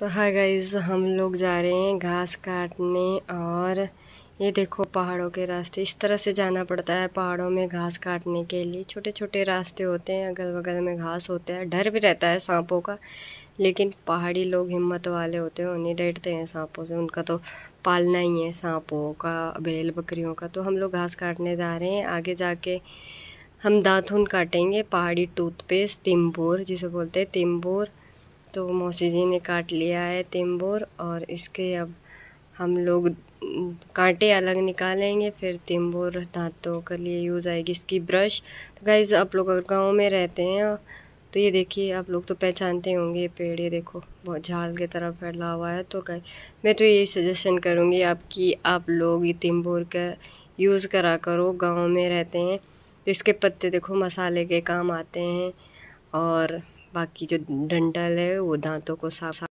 तो hi guys हम लोग जा रहे हैं घास काटने और ये देखो पहाड़ों के रास्ते इस तरह से जाना पड़ता है पहाड़ों में घास काटने के लिए छोटे छोटे रास्ते होते हैं अगल बगल में घास होता है डर भी रहता है सांपों का लेकिन पहाड़ी लोग हिम्मत वाले होते हैं उन्हें डरते हैं सांपों से उनका तो पालना ही है सांपों का बैल बकरियों का तो हम लोग घास काटने जा रहे हैं आगे जाके हम दाथुन काटेंगे पहाड़ी टूथपेस्ट तिम्बोर जिसे बोलते हैं तिम्बोर तो मौसी जी ने काट लिया है तिम्बोर और इसके अब हम लोग कांटे अलग निकालेंगे फिर तिम्बोर दांतों के लिए यूज़ आएगी इसकी ब्रश तो गाइज आप लोग अगर गाँव में रहते हैं तो ये देखिए आप लोग तो पहचानते होंगे ये पेड़ ये देखो बहुत झाल की तरफ फैला हुआ है तो गाइज मैं तो यही सजेशन करूँगी आपकी आप लोग ये तिम्बोर का यूज़ करा करो गाँव में रहते हैं तो इसके पत्ते देखो मसाले के काम आते हैं और बाकी जो डंटल है वो दांतों को साफ